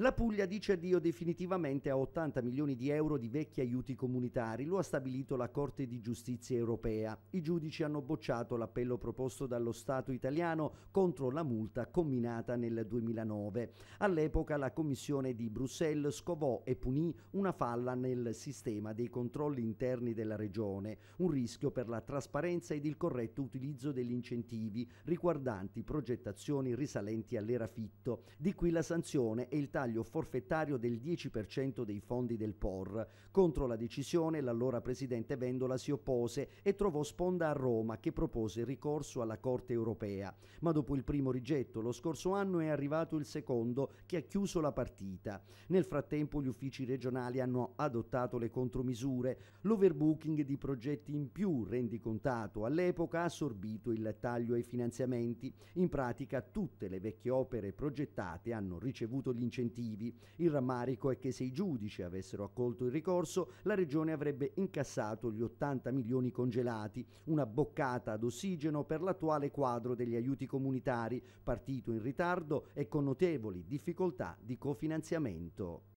La Puglia dice addio definitivamente a 80 milioni di euro di vecchi aiuti comunitari, lo ha stabilito la Corte di Giustizia europea. I giudici hanno bocciato l'appello proposto dallo Stato italiano contro la multa combinata nel 2009. All'epoca la Commissione di Bruxelles scovò e punì una falla nel sistema dei controlli interni della regione, un rischio per la trasparenza ed il corretto utilizzo degli incentivi riguardanti progettazioni risalenti all'era fitto. Di qui la sanzione e il taglio taglio forfettario del 10% dei fondi del POR. Contro la decisione l'allora presidente Vendola si oppose e trovò sponda a Roma che propose ricorso alla Corte europea. Ma dopo il primo rigetto lo scorso anno è arrivato il secondo che ha chiuso la partita. Nel frattempo gli uffici regionali hanno adottato le contromisure. L'overbooking di progetti in più rendicontato all'epoca ha assorbito il taglio ai finanziamenti. In pratica tutte le vecchie opere progettate hanno ricevuto gli incentivi motivi. Il rammarico è che se i giudici avessero accolto il ricorso, la Regione avrebbe incassato gli 80 milioni congelati, una boccata ad ossigeno per l'attuale quadro degli aiuti comunitari, partito in ritardo e con notevoli difficoltà di cofinanziamento.